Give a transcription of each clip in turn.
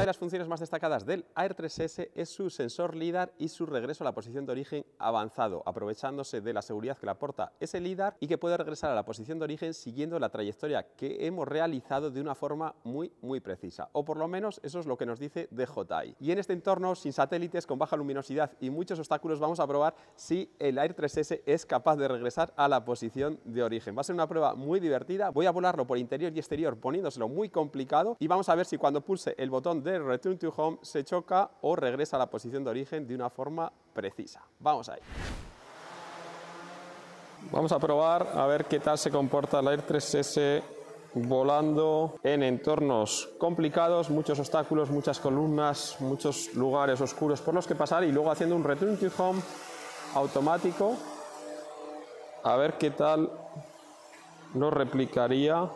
de las funciones más destacadas del Air 3 s es su sensor LIDAR y su regreso a la posición de origen avanzado, aprovechándose de la seguridad que le aporta ese LIDAR y que puede regresar a la posición de origen siguiendo la trayectoria que hemos realizado de una forma muy, muy precisa. O por lo menos eso es lo que nos dice DJI. Y en este entorno, sin satélites, con baja luminosidad y muchos obstáculos, vamos a probar si el AR3S es capaz de regresar a la posición de origen. Va a ser una prueba muy divertida. Voy a volarlo por interior y exterior poniéndoselo muy complicado y vamos a ver si cuando pulse el botón de el Return to Home se choca o regresa a la posición de origen de una forma precisa. Vamos ahí. Vamos a probar a ver qué tal se comporta la Air 3S volando en entornos complicados, muchos obstáculos, muchas columnas, muchos lugares oscuros por los que pasar y luego haciendo un return to home automático a ver qué tal lo replicaría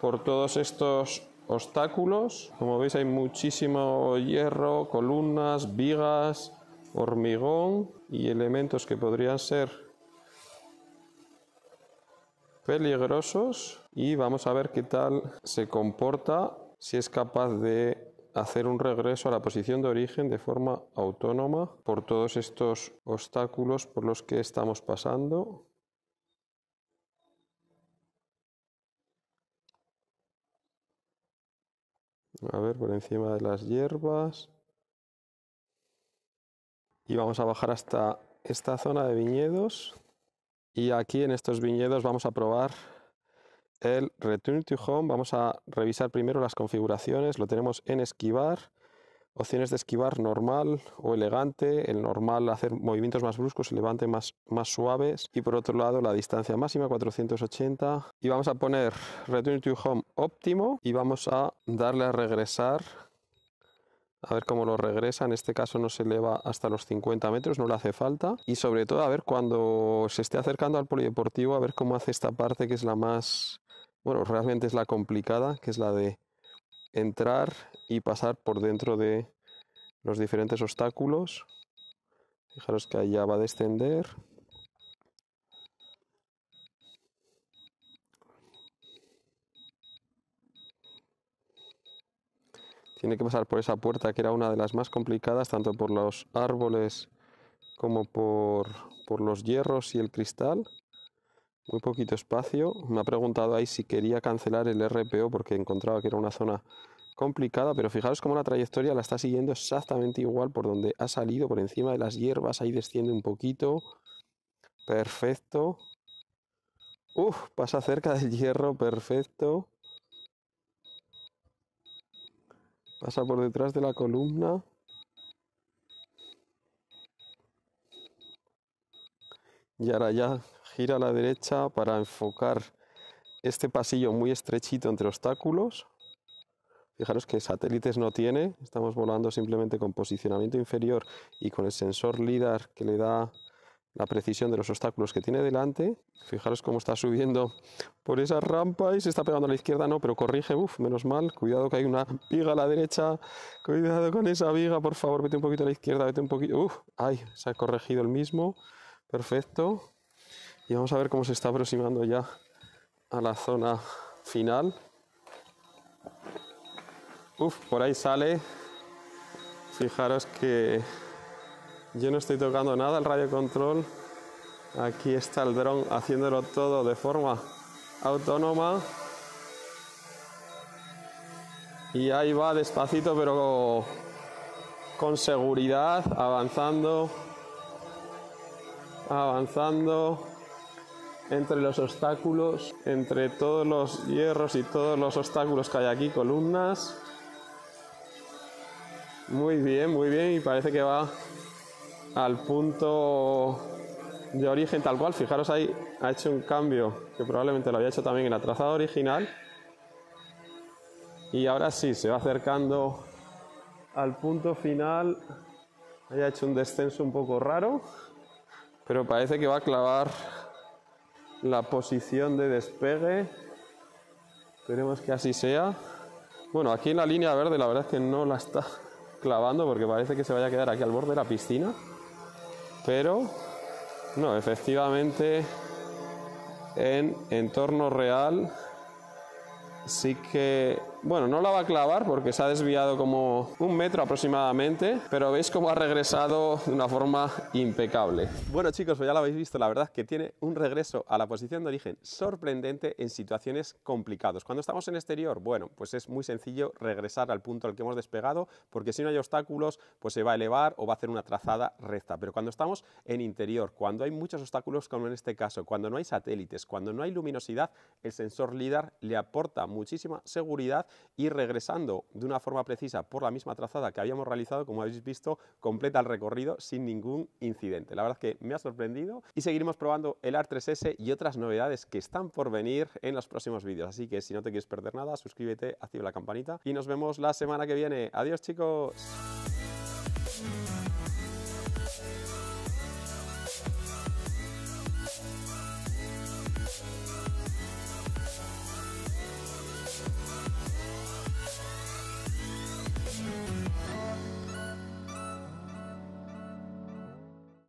por todos estos Obstáculos, como veis hay muchísimo hierro, columnas, vigas, hormigón y elementos que podrían ser peligrosos y vamos a ver qué tal se comporta si es capaz de hacer un regreso a la posición de origen de forma autónoma por todos estos obstáculos por los que estamos pasando a ver, por encima de las hierbas. Y vamos a bajar hasta esta zona de viñedos. Y aquí en estos viñedos vamos a probar el Return to Home. Vamos a revisar primero las configuraciones. Lo tenemos en esquivar. Opciones de esquivar normal o elegante, el normal hacer movimientos más bruscos, el levante más, más suaves y por otro lado la distancia máxima 480 y vamos a poner return to home óptimo y vamos a darle a regresar a ver cómo lo regresa. En este caso no se eleva hasta los 50 metros, no le hace falta. Y sobre todo, a ver cuando se esté acercando al polideportivo, a ver cómo hace esta parte que es la más, bueno, realmente es la complicada, que es la de entrar y pasar por dentro de los diferentes obstáculos. Fijaros que allá va a descender. Tiene que pasar por esa puerta que era una de las más complicadas, tanto por los árboles como por, por los hierros y el cristal. Muy poquito espacio. Me ha preguntado ahí si quería cancelar el RPO porque encontraba que era una zona complicada, pero fijaros cómo la trayectoria la está siguiendo exactamente igual por donde ha salido, por encima de las hierbas, ahí desciende un poquito. Perfecto. Uf, pasa cerca del hierro, perfecto. Pasa por detrás de la columna. Y ahora ya gira a la derecha para enfocar este pasillo muy estrechito entre obstáculos. Fijaros que satélites no tiene, estamos volando simplemente con posicionamiento inferior y con el sensor LIDAR que le da la precisión de los obstáculos que tiene delante. Fijaros cómo está subiendo por esa rampa y se está pegando a la izquierda, no, pero corrige, uff, menos mal, cuidado que hay una viga a la derecha, cuidado con esa viga, por favor, vete un poquito a la izquierda, vete un poquito, uff, ay, se ha corregido el mismo, perfecto. Y vamos a ver cómo se está aproximando ya a la zona final por ahí sale. Fijaros que yo no estoy tocando nada el radio control. Aquí está el dron haciéndolo todo de forma autónoma. Y ahí va despacito, pero con seguridad, avanzando, avanzando entre los obstáculos, entre todos los hierros y todos los obstáculos que hay aquí, columnas. Muy bien, muy bien. Y parece que va al punto de origen tal cual. Fijaros ahí, ha hecho un cambio que probablemente lo había hecho también en la trazada original. Y ahora sí, se va acercando al punto final. Haya hecho un descenso un poco raro, pero parece que va a clavar la posición de despegue. Esperemos que así sea. Bueno, aquí en la línea verde la verdad es que no la está clavando porque parece que se vaya a quedar aquí al borde de la piscina. Pero no, efectivamente en entorno real sí que... Bueno, no la va a clavar porque se ha desviado como un metro aproximadamente, pero veis cómo ha regresado de una forma impecable. Bueno chicos, pues ya lo habéis visto, la verdad que tiene un regreso a la posición de origen sorprendente en situaciones complicadas. Cuando estamos en exterior, bueno, pues es muy sencillo regresar al punto al que hemos despegado, porque si no hay obstáculos, pues se va a elevar o va a hacer una trazada recta. Pero cuando estamos en interior, cuando hay muchos obstáculos, como en este caso, cuando no hay satélites, cuando no hay luminosidad, el sensor LIDAR le aporta muchísima seguridad y regresando de una forma precisa por la misma trazada que habíamos realizado, como habéis visto, completa el recorrido sin ningún incidente. La verdad es que me ha sorprendido y seguiremos probando el r 3 s y otras novedades que están por venir en los próximos vídeos. Así que si no te quieres perder nada, suscríbete, activa la campanita y nos vemos la semana que viene. Adiós chicos.